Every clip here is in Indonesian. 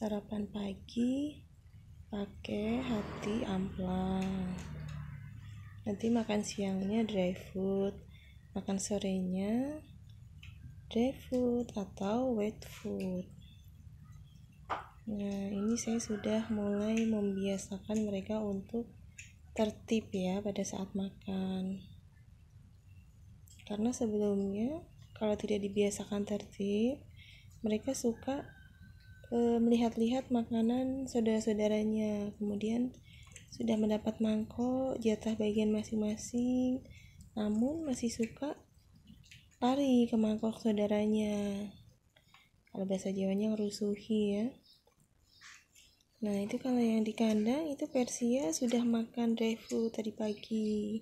sarapan pagi pakai hati amplang nanti makan siangnya dry food makan sorenya dry food atau wet food nah ini saya sudah mulai membiasakan mereka untuk tertib ya pada saat makan karena sebelumnya kalau tidak dibiasakan tertib mereka suka Eh, melihat-lihat makanan saudara-saudaranya kemudian sudah mendapat mangkok jatah bagian masing-masing namun masih suka lari ke mangkok saudaranya kalau bahasa Jawanya ngerusuhi ya Nah, itu kalau yang di kandang itu Persia sudah makan dry food tadi pagi.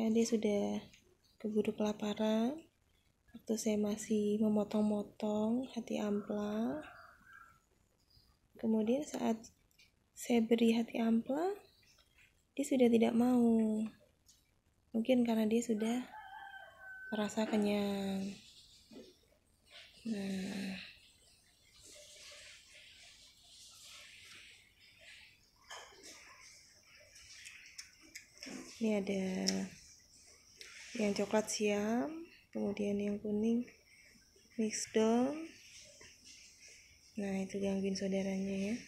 ya, dia sudah keburu kelaparan. Waktu saya masih memotong-motong hati amplang Kemudian saat saya beri hati ampla, dia sudah tidak mau. Mungkin karena dia sudah merasa kenyang. Nah, ini ada yang coklat siam kemudian yang kuning mixed dong. Nah, itu gangguin saudaranya ya.